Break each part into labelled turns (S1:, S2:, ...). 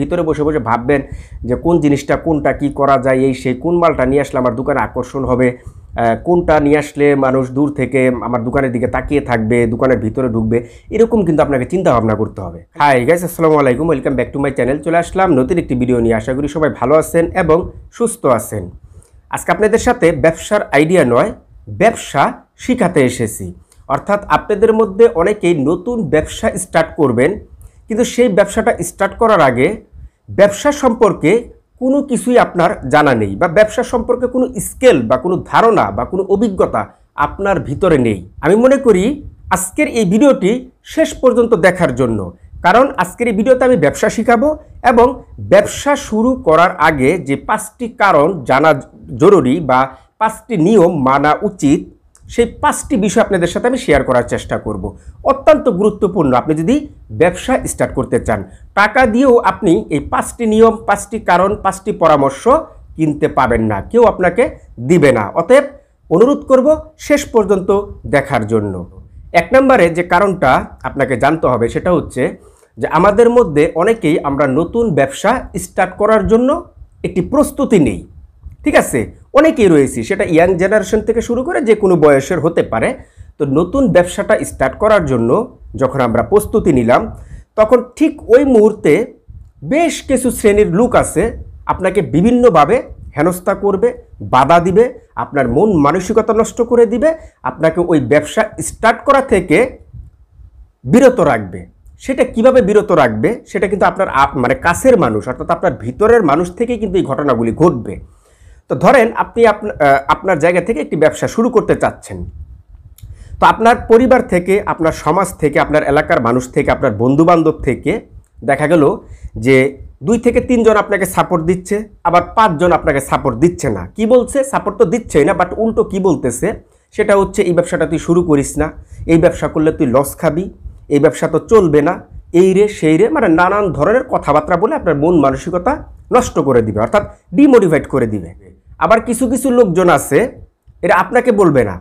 S1: ভিতরে বসে বসে ভাববেন যে কোন জিনিসটা কোনটা কি করা যায় এই সেই কোন মালটা নিয়ে আসলে আমার দোকানে আকর্ষণ হবে কোনটা নিয়ে আসলে মানুষ দূর থেকে আমার দোকানের দিকে তাকিয়ে থাকবে দোকানের ভিতরে ঢুকবে এরকম কিন্তু আপনাকে চিন্তা ভাবনা করতে হবে হাই গাইস আসসালামু আলাইকুম welcome back to my channel চলে আসলাম নতুন একটি ভিডিও নিয়ে আশা করি সবাই ভালো আছেন এবং সুস্থ আছেন আজকে আপনাদের সাথে ব্যবসার আইডিয়া নয় ব্যবসা শিখাতে এসেছি অর্থাৎ আপনাদের মধ্যে অনেকেই নতুন ব্যবসা স্টার্ট করবেন কিন্তু সেই ব্যবসাটা স্টার্ট করার আগে ব্যবসা সম্পর্কে কোনো কিছুই আপনার জানা নেই বা ব্যবসা সম্পর্কে কোনো স্কেল বা কোনো ধারণা বা কোনো অভিজ্ঞতা আপনার ভিতরে নেই আমি মনে করি আজকের এই ভিডিওটি শেষ পর্যন্ত দেখার জন্য কারণ আজকের এই ভিডিওতে আমি ব্যবসা শিখাবো এবং ব্যবসা শুরু করার আগে যে পাঁচটি কারণ জানা জরুরি বা পাঁচটি নিয়ম মানা উচিত সেই পাঁচটি বিষয় আপনাদের সাথে আমি শেয়ার করার চেষ্টা করব অত্যন্ত গুরুত্বপূর্ণ আপনি যদি ব্যবসা স্টার্ট করতে চান টাকা দিয়েও আপনি এই পাঁচটি নিয়ম পাঁচটি কারণ পাঁচটি পরামর্শ কিনতে পাবেন না কেউ আপনাকে দিবে না অতএব অনুরোধ করব শেষ পর্যন্ত দেখার জন্য এক নম্বরে যে কারণটা আপনাকে জানতে হবে সেটা হচ্ছে যে আমাদের মধ্যে অনেকেই আমরা নতুন ব্যবসা স্টার্ট করার জন্য একটি প্রস্তুতি নেই ঠিক আছে অনেকেই রয়েছি সেটা ইয়াং জেনারেশন থেকে শুরু করে যে কোনো বয়সের হতে পারে তো নতুন ব্যবসাটা স্টার্ট করার জন্য যখন আমরা প্রস্তুতি নিলাম তখন ঠিক ওই মুহূর্তে বেশ কিছু শ্রেণীর লোক আছে আপনাকে বিভিন্নভাবে হেনস্থা করবে বাধা দিবে আপনার মন মানসিকতা নষ্ট করে দিবে আপনাকে ওই ব্যবসা স্টার্ট করা থেকে বিরত রাখবে সেটা কিভাবে বিরত রাখবে সেটা কিন্তু আপনার মানে কাছের মানুষ অর্থাৎ আপনার ভিতরের মানুষ থেকেই কিন্তু এই ঘটনাগুলি ঘটবে তো ধরেন আপনি আপনার জায়গা থেকে একটি ব্যবসা শুরু করতে চাচ্ছেন তো আপনার পরিবার থেকে আপনার সমাজ থেকে আপনার এলাকার মানুষ থেকে আপনার বন্ধুবান্ধব থেকে দেখা গেল যে দুই থেকে তিনজন আপনাকে সাপোর্ট দিচ্ছে আবার পাঁচজন আপনাকে সাপোর্ট দিচ্ছে না কি বলছে সাপোর্ট তো দিচ্ছেই না বাট উল্টো কি বলতেছে সেটা হচ্ছে এই ব্যবসাটা তুই শুরু করিস না এই ব্যবসা করলে তুই লস খাবি এই ব্যবসা তো চলবে না এই রে সেই রে মানে নানান ধরনের কথাবার্তা বলে আপনার মন মানসিকতা নষ্ট করে দিবে অর্থাৎ ডিমোটিভেট করে দিবে আবার কিছু কিছু লোকজন আছে এরা আপনাকে বলবে না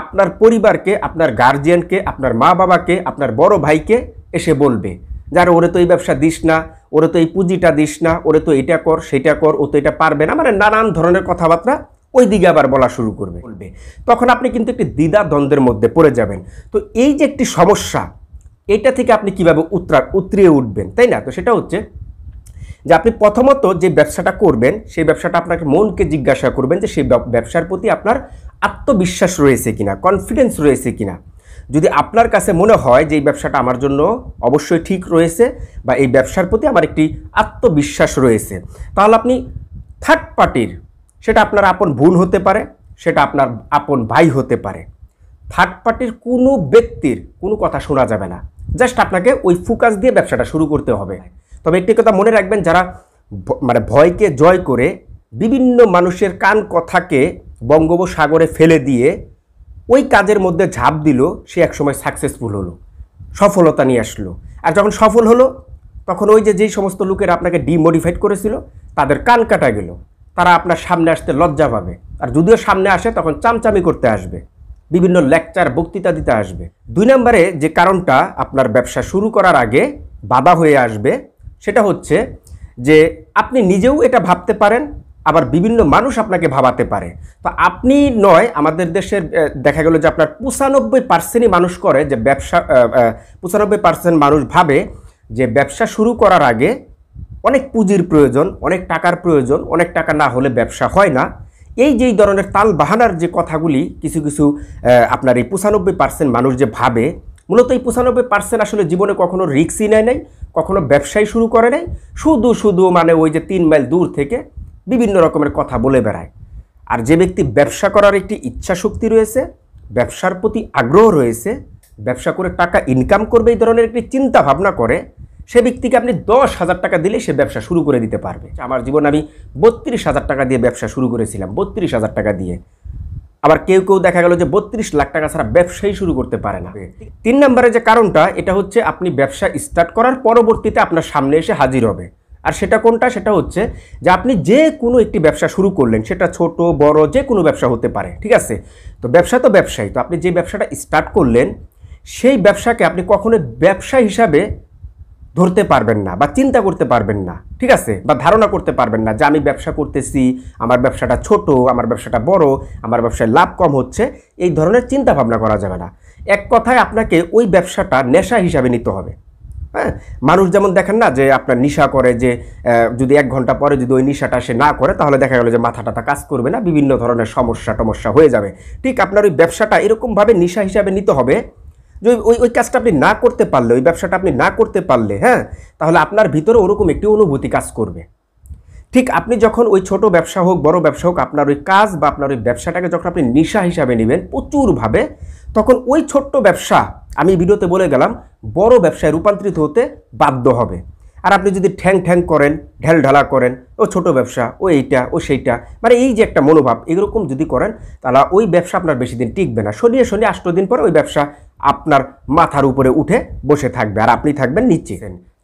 S1: আপনার পরিবারকে আপনার গার্জিয়ানকে আপনার মা বাবাকে আপনার বড় ভাইকে এসে বলবে যার ওরে তো এই ব্যবসা দিস না ওরে তো এই পুঁজিটা দিস না ওরে তো এটা কর সেটা কর ও তো এটা পারবে না মানে নানান ধরনের কথাবার্তা ওই দিকে আবার বলা শুরু করবে বলবে তখন আপনি কিন্তু একটি দ্বিধা দ্বন্দ্বের মধ্যে পড়ে যাবেন তো এই যে একটি সমস্যা এটা থেকে আপনি কীভাবে উত্তরা উতরিয়ে উঠবেন তাই না তো সেটা হচ্ছে যে আপনি প্রথমত যে ব্যবসাটা করবেন সেই ব্যবসাটা আপনাকে মনকে জিজ্ঞাসা করবেন যে সেই ব্যবসার প্রতি আপনার আত্মবিশ্বাস রয়েছে কিনা কনফিডেন্স রয়েছে কিনা যদি আপনার কাছে মনে হয় যে এই ব্যবসাটা আমার জন্য অবশ্যই ঠিক রয়েছে বা এই ব্যবসার প্রতি আমার একটি আত্মবিশ্বাস রয়েছে তাহলে আপনি থার্ড পার্টির সেটা আপনার আপন ভুল হতে পারে সেটা আপনার আপন ভাই হতে পারে থার্ড পার্টির কোনো ব্যক্তির কোনো কথা শোনা যাবে না জাস্ট আপনাকে ওই ফোকাস দিয়ে ব্যবসাটা শুরু করতে হবে তবে একটি কথা মনে রাখবেন যারা মানে ভয়কে জয় করে বিভিন্ন মানুষের কান কথাকে বঙ্গোপসাগরে ফেলে দিয়ে ওই কাজের মধ্যে ঝাঁপ দিল সে একসময় সাকসেসফুল হলো সফলতা নিয়ে আসলো আর যখন সফল হলো তখন ওই যে যেই সমস্ত লোকের আপনাকে ডিমোডিফাইড করেছিল তাদের কান কাটা গেল তারা আপনার সামনে আসতে লজ্জা পাবে আর যদিও সামনে আসে তখন চামচামি করতে আসবে বিভিন্ন লেকচার বক্তৃতা দিতে আসবে দুই নম্বরে যে কারণটা আপনার ব্যবসা শুরু করার আগে বাধা হয়ে আসবে সেটা হচ্ছে যে আপনি নিজেও এটা ভাবতে পারেন আবার বিভিন্ন মানুষ আপনাকে ভাবাতে পারে তো আপনি নয় আমাদের দেশের দেখা গেল যে আপনার পঁচানব্বই পার্সেন্টই মানুষ করে যে ব্যবসা পঁচানব্বই পার্সেন্ট মানুষ ভাবে যে ব্যবসা শুরু করার আগে অনেক পুঁজির প্রয়োজন অনেক টাকার প্রয়োজন অনেক টাকা না হলে ব্যবসা হয় না এই যেই ধরনের তাল বাহানার যে কথাগুলি কিছু কিছু আপনার এই পঁচানব্বই পার্সেন্ট মানুষ যে ভাবে মূলত এই পঁচানব্বই পার্সেন্ট আসলে জীবনে কখনো রিক্সই নেয় নাই কখনো ব্যবসায় শুরু করে নাই শুধু শুধু মানে ওই যে তিন মাইল দূর থেকে বিভিন্ন রকমের কথা বলে বেড়ায় আর যে ব্যক্তি ব্যবসা করার একটি ইচ্ছা শক্তি রয়েছে ব্যবসার প্রতি আগ্রহ রয়েছে ব্যবসা করে টাকা ইনকাম করবে এই ধরনের একটি চিন্তা ভাবনা করে সে ব্যক্তিকে আপনি দশ হাজার টাকা দিলে সে ব্যবসা শুরু করে দিতে পারবে আমার জীবন আমি বত্রিশ হাজার টাকা দিয়ে ব্যবসা শুরু করেছিলাম বত্রিশ হাজার টাকা দিয়ে আবার কেউ কেউ দেখা গেল যে বত্রিশ লাখ টাকা ছাড়া ব্যবসাই শুরু করতে পারে না তিন নম্বরে যে কারণটা এটা হচ্ছে আপনি ব্যবসা স্টার্ট করার পরবর্তীতে আপনার সামনে এসে হাজির হবে আর সেটা কোনটা সেটা হচ্ছে যে আপনি যে কোনো একটি ব্যবসা শুরু করলেন সেটা ছোট বড় যে কোনো ব্যবসা হতে পারে ঠিক আছে তো ব্যবসা তো ব্যবসায়ী তো আপনি যে ব্যবসাটা স্টার্ট করলেন সেই ব্যবসাকে আপনি কখনো ব্যবসা হিসাবে ধরতে পারবেন না বা চিন্তা করতে পারবেন না ঠিক আছে বা ধারণা করতে পারবেন না যে আমি ব্যবসা করতেছি আমার ব্যবসাটা ছোট আমার ব্যবসাটা বড় আমার ব্যবসায় লাভ কম হচ্ছে এই ধরনের চিন্তা ভাবনা করা যাবে না এক কথায় আপনাকে ওই ব্যবসাটা নেশা হিসাবে নিতে হবে হ্যাঁ মানুষ যেমন দেখেন না যে আপনার নিশা করে যে যদি এক ঘন্টা পরে যদি ওই নিশাটা সে না করে তাহলে দেখা গেলো যে মাথা টাথা কাজ করবে না বিভিন্ন ধরনের সমস্যা টমস্যা হয়ে যাবে ঠিক আপনার ওই ব্যবসাটা এরকমভাবে নিশা হিসাবে নিতে হবে যে ওই ওই কাজটা আপনি না করতে পারলে ওই ব্যবসাটা আপনি না করতে পারলে হ্যাঁ তাহলে আপনার ভিতরে ওরকম একটি অনুভূতি কাজ করবে ঠিক আপনি যখন ওই ছোট ব্যবসা হোক বড় ব্যবসা হোক আপনার ওই কাজ বা আপনার ওই ব্যবসাটাকে যখন আপনি নেশা হিসাবে নেবেন প্রচুরভাবে তখন ওই ছোট্ট ব্যবসা আমি ভিডিওতে বলে গেলাম বড় ব্যবসায় রূপান্তরিত হতে বাধ্য হবে আর আপনি যদি ঠ্যাং ঠ্যাং করেন ঢেল ঢালা করেন ও ছোট ব্যবসা ও এইটা ও সেইটা মানে এই যে একটা মনোভাব এরকম যদি করেন তাহলে ওই ব্যবসা আপনার বেশি দিন টিকবে না শনিয়ে শনি আষ্ট দিন পরে ওই ব্যবসা আপনার মাথার উপরে উঠে বসে থাকবে আর আপনি থাকবেন নিচে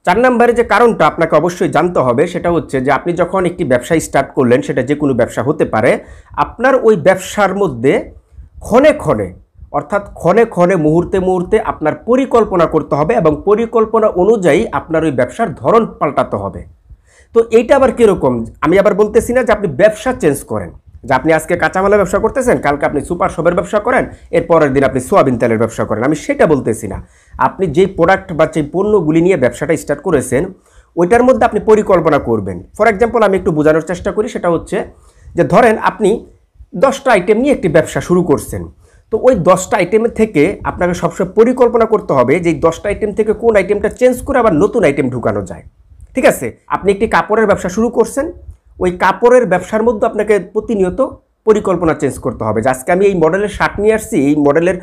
S1: চার নম্বরে যে কারণটা আপনাকে অবশ্যই জানতে হবে সেটা হচ্ছে যে আপনি যখন একটি ব্যবসা স্টার্ট করলেন সেটা যে কোনো ব্যবসা হতে পারে আপনার ওই ব্যবসার মধ্যে ক্ষণে ক্ষণে অর্থাৎ ক্ষণে ক্ষণে মুহূর্তে মুহূর্তে আপনার পরিকল্পনা করতে হবে এবং পরিকল্পনা অনুযায়ী আপনার ওই ব্যবসার ধরন পাল্টাতে হবে তো এইটা আবার কীরকম আমি আবার বলতেছি না যে আপনি ব্যবসা চেঞ্জ করেন যে আপনি আজকে কাঁচামালের ব্যবসা করতেছেন কালকে আপনি সুপার শপের ব্যবসা করেন এর পরের দিন আপনি সোয়াবিন তেলের ব্যবসা করেন আমি সেটা বলতেছি না আপনি যেই প্রোডাক্ট বা যেই পণ্যগুলি নিয়ে ব্যবসাটা স্টার্ট করেছেন ওইটার মধ্যে আপনি পরিকল্পনা করবেন ফর এক্সাম্পল আমি একটু বোঝানোর চেষ্টা করি সেটা হচ্ছে যে ধরেন আপনি দশটা আইটেম নিয়ে একটি ব্যবসা শুরু করছেন তো ওই দশটা আইটেমের থেকে আপনাকে সবসময় পরিকল্পনা করতে হবে যে এই দশটা আইটেম থেকে কোন আইটেমটা চেঞ্জ করে আবার নতুন আইটেম ঢুকানো যায় ঠিক আছে আপনি একটি কাপড়ের ব্যবসা শুরু করছেন ওই কাপড়ের ব্যবসার মধ্যে আপনাকে প্রতিনিয়ত পরিকল্পনা চেঞ্জ করতে হবে যে আজকে আমি এই মডেলের শার্ট নিয়ে আসছি এই মডেলের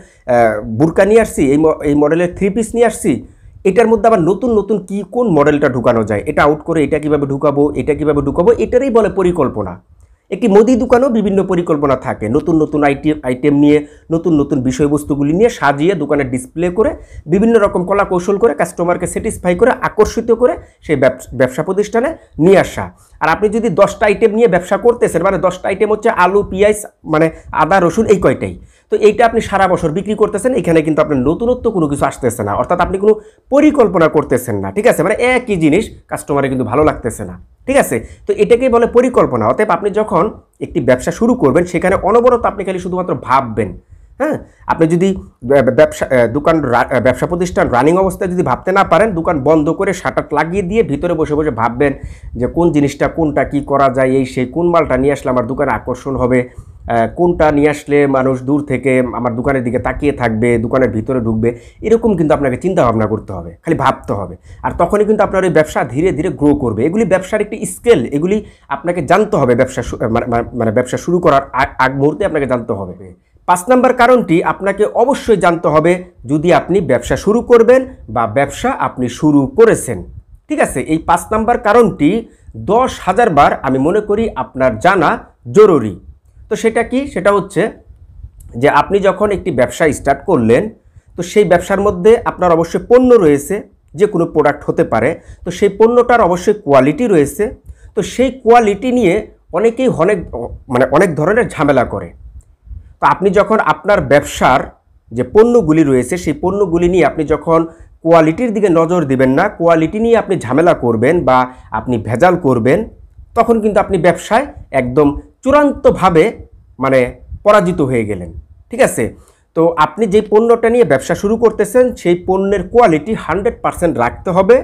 S1: বুরকা নিয়ে আসছি এই এই মডেলের থ্রি পিস নিয়ে আসছি এটার মধ্যে আবার নতুন নতুন কি কোন মডেলটা ঢুকানো যায় এটা আউট করে এটা কিভাবে ঢুকাবো এটা কিভাবে ঢুকাবো এটারই বলে পরিকল্পনা একটি মুদি দোকানেও বিভিন্ন পরিকল্পনা থাকে নতুন নতুন আইটেম আইটেম নিয়ে নতুন নতুন বিষয়বস্তুগুলি নিয়ে সাজিয়ে দোকানে ডিসপ্লে করে বিভিন্ন রকম কলা কৌশল করে কাস্টমারকে স্যাটিসফাই করে আকর্ষিত করে সেই ব্যবসা প্রতিষ্ঠানে নিয়ে আসা আর আপনি যদি দশটা আইটেম নিয়ে ব্যবসা করতেছেন মানে দশটা আইটেম হচ্ছে আলু পিঁয়াজ মানে আদা রসুন এই কয়টাই তো এইটা আপনি সারা বছর বিক্রি করতেছেন এখানে কিন্তু আপনার নতুনত্ব কোনো কিছু আসতেছে না অর্থাৎ আপনি কোনো পরিকল্পনা করতেছেন না ঠিক আছে মানে একই জিনিস কাস্টমারে কিন্তু ভালো লাগতেছে না ঠিক আছে তো এটাকে বলে পরিকল্পনা অতএব আপনি যখন একটি ব্যবসা শুরু করবেন সেখানে অনবরত আপনি খালি শুধুমাত্র ভাববেন হ্যাঁ আপনি যদি ব্যবসা দোকান ব্যবসা প্রতিষ্ঠান রানিং অবস্থায় যদি ভাবতে না পারেন দোকান বন্ধ করে শাটার লাগিয়ে দিয়ে ভিতরে বসে বসে ভাববেন যে কোন জিনিসটা কোনটা কি করা যায় এই সেই কোন মালটা নিয়ে আসলে আমার দোকানে আকর্ষণ হবে কোনটা নিয়ে আসলে মানুষ দূর থেকে আমার দোকানের দিকে তাকিয়ে থাকবে দোকানের ভিতরে ঢুকবে এরকম কিন্তু আপনাকে চিন্তা ভাবনা করতে হবে খালি ভাবতে হবে আর তখনই কিন্তু আপনার ওই ব্যবসা ধীরে ধীরে গ্রো করবে এগুলি ব্যবসার একটি স্কেল এগুলি আপনাকে জানতে হবে ব্যবসা মানে, মানে, মানে ব্যবসা শুরু করার আগ মুহূর্তে আপনাকে জানতে হবে পাঁচ নাম্বার কারণটি আপনাকে অবশ্যই জানতে হবে যদি আপনি ব্যবসা শুরু করবেন বা ব্যবসা আপনি শুরু করেছেন ঠিক আছে এই পাঁচ নাম্বার কারণটি দশ হাজার বার আমি মনে করি আপনার জানা জরুরি তো সেটা কি সেটা হচ্ছে যে আপনি যখন একটি ব্যবসা স্টার্ট করলেন তো সেই ব্যবসার মধ্যে আপনার অবশ্যই পণ্য রয়েছে যে কোনো প্রোডাক্ট হতে পারে তো সেই পণ্যটার অবশ্যই কোয়ালিটি রয়েছে তো সেই কোয়ালিটি নিয়ে অনেকেই অনেক মানে অনেক ধরনের ঝামেলা করে তো আপনি যখন আপনার ব্যবসার যে পণ্যগুলি রয়েছে সেই পণ্যগুলি নিয়ে আপনি যখন কোয়ালিটির দিকে নজর দিবেন না কোয়ালিটি নিয়ে আপনি ঝামেলা করবেন বা আপনি ভেজাল করবেন তখন কিন্তু আপনি ব্যবসায় একদম চূড়ান্তভাবে মানে পরাজিত হয়ে গেলেন ঠিক আছে তো আপনি যে পণ্যটা নিয়ে ব্যবসা শুরু করতেছেন সেই পণ্যের কোয়ালিটি হান্ড্রেড পারসেন্ট রাখতে হবে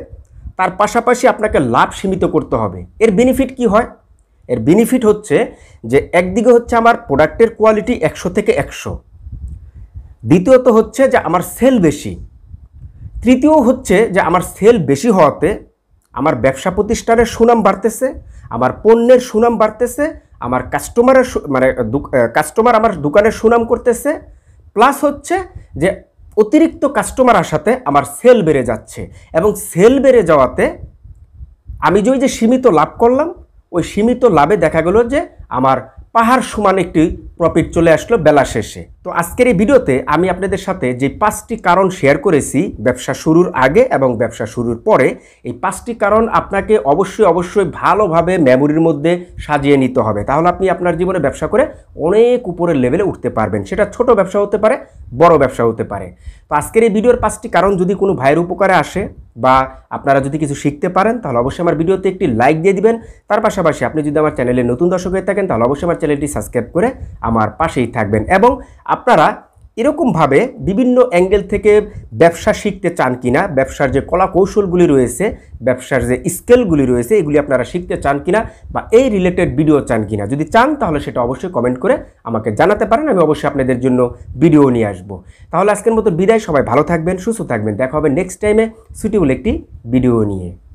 S1: তার পাশাপাশি আপনাকে লাভ সীমিত করতে হবে এর বেনিফিট কি হয় এর বেনিফিট হচ্ছে যে একদিকে হচ্ছে আমার প্রোডাক্টের কোয়ালিটি একশো থেকে একশো দ্বিতীয়ত হচ্ছে যে আমার সেল বেশি তৃতীয় হচ্ছে যে আমার সেল বেশি হওয়াতে আমার ব্যবসা প্রতিষ্ঠানের সুনাম বাড়তেছে আমার পণ্যের সুনাম বাড়তেছে আমার কাস্টমারের মানে কাস্টমার আমার দোকানের সুনাম করতেছে প্লাস হচ্ছে যে অতিরিক্ত কাস্টমার আসাতে আমার সেল বেড়ে যাচ্ছে এবং সেল বেড়ে যাওয়াতে আমি যে ওই যে সীমিত লাভ করলাম ওই সীমিত লাভে দেখা গেল যে আমার পাহাড় সমান একটি প্রফিট চলে আসলো বেলা শেষে তো আজকের এই ভিডিওতে আমি আপনাদের সাথে যে পাঁচটি কারণ শেয়ার করেছি ব্যবসা শুরুর আগে এবং ব্যবসা শুরুর পরে এই পাঁচটি কারণ আপনাকে অবশ্যই অবশ্যই ভালোভাবে মেমোরির মধ্যে সাজিয়ে নিতে হবে তাহলে আপনি আপনার জীবনে ব্যবসা করে অনেক উপরের লেভেলে উঠতে পারবেন সেটা ছোট ব্যবসা হতে পারে বড় ব্যবসা হতে পারে তো আজকের এই ভিডিওর পাঁচটি কারণ যদি কোনো ভাইয়ের উপকারে আসে বা আপনারা যদি কিছু শিখতে পারেন তাহলে অবশ্যই আমার ভিডিওতে একটি লাইক দিয়ে দিবেন তার পাশাপাশি আপনি যদি আমার চ্যানেলে নতুন দর্শক হয়ে থাকেন তাহলে অবশ্যই আমার চ্যানেলটি সাবস্ক্রাইব করে আমার পাশেই থাকবেন এবং আপনারা এরকমভাবে বিভিন্ন অ্যাঙ্গেল থেকে ব্যবসা শিখতে চান কিনা ব্যবসার যে কলা কৌশলগুলি রয়েছে ব্যবসার যে স্কেলগুলি রয়েছে এগুলি আপনারা শিখতে চান কিনা বা এই রিলেটেড ভিডিও চান কিনা যদি চান তাহলে সেটা অবশ্যই কমেন্ট করে আমাকে জানাতে পারেন আমি অবশ্যই আপনাদের জন্য ভিডিও নিয়ে আসব তাহলে আজকের মতো বিদায় সবাই ভালো থাকবেন সুস্থ থাকবেন দেখা হবে নেক্সট টাইমে সুটিউল একটি ভিডিও নিয়ে